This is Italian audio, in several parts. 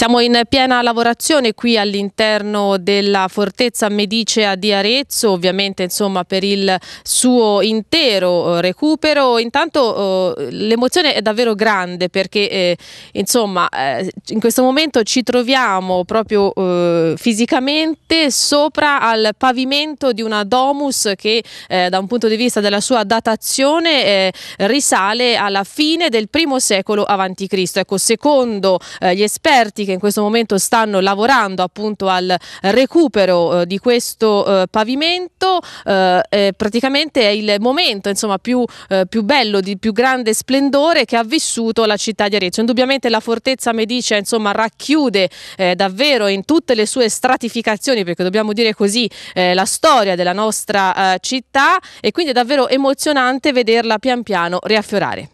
Siamo in piena lavorazione qui all'interno della fortezza Medicea di Arezzo, ovviamente insomma, per il suo intero eh, recupero. Intanto eh, l'emozione è davvero grande perché eh, insomma, in questo momento ci troviamo proprio fisicamente sopra al pavimento di una domus che da un punto di vista della sua datazione risale alla fine del primo secolo a.C. Ecco, secondo gli esperti che che in questo momento stanno lavorando appunto al recupero eh, di questo eh, pavimento. Eh, praticamente è il momento insomma, più, eh, più, bello, di più grande splendore che ha vissuto la città di Arezzo. Indubbiamente la fortezza Medicia insomma, racchiude eh, davvero in tutte le sue stratificazioni, perché dobbiamo dire così, la storia della nostra città e quindi è davvero emozionante vederla pian piano riaffiorare.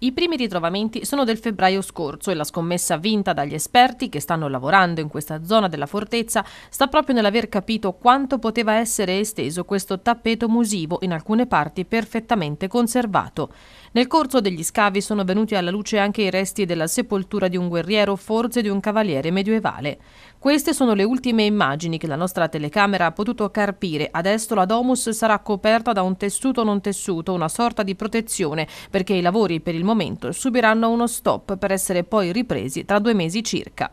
I primi ritrovamenti sono del febbraio scorso e la scommessa vinta dagli esperti che stanno lavorando in questa zona della fortezza sta proprio nell'aver capito quanto poteva essere esteso questo tappeto musivo in alcune parti perfettamente conservato. Nel corso degli scavi sono venuti alla luce anche i resti della sepoltura di un guerriero, forse di un cavaliere medievale. Queste sono le ultime immagini che la nostra telecamera ha potuto carpire. Adesso la Domus sarà coperta da un tessuto non tessuto, una sorta di protezione, perché i lavori per il momento subiranno uno stop per essere poi ripresi tra due mesi circa.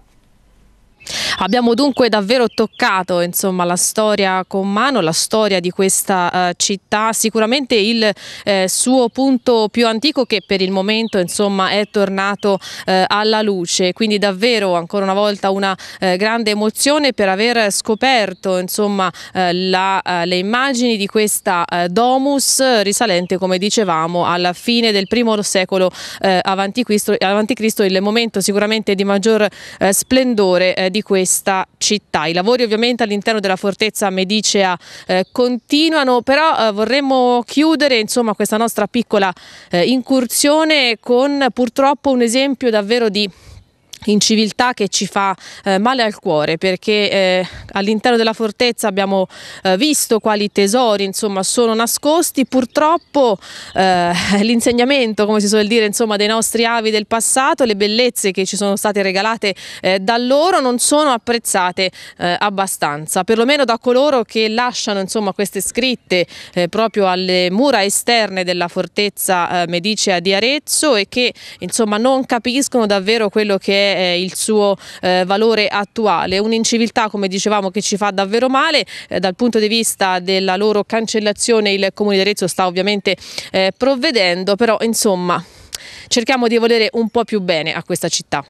Abbiamo dunque davvero toccato insomma, la storia con mano, la storia di questa eh, città, sicuramente il eh, suo punto più antico che per il momento insomma, è tornato eh, alla luce, quindi davvero ancora una volta una eh, grande emozione per aver scoperto insomma, eh, la, eh, le immagini di questa domus risalente come dicevamo alla fine del primo secolo avanti Cristo, avanti Cristo, il momento sicuramente di maggior splendore di questa questa città. I lavori ovviamente all'interno della fortezza Medicea eh, continuano, però eh, vorremmo chiudere insomma, questa nostra piccola eh, incursione con purtroppo un esempio davvero di inciviltà che ci fa eh, male al cuore perché eh, all'interno della fortezza abbiamo eh, visto quali tesori insomma, sono nascosti purtroppo eh, l'insegnamento come si suol dire insomma, dei nostri avi del passato le bellezze che ci sono state regalate eh, da loro non sono apprezzate eh, abbastanza perlomeno da coloro che lasciano insomma, queste scritte proprio alle mura esterne della fortezza medicea di Arezzo e che non capiscono davvero quello che è è il suo eh, valore attuale. Un'inciviltà, come dicevamo, che ci fa davvero male eh, dal punto di vista della loro cancellazione il Comune di Arezzo sta ovviamente eh, provvedendo, però insomma cerchiamo di volere un po' più bene a questa città.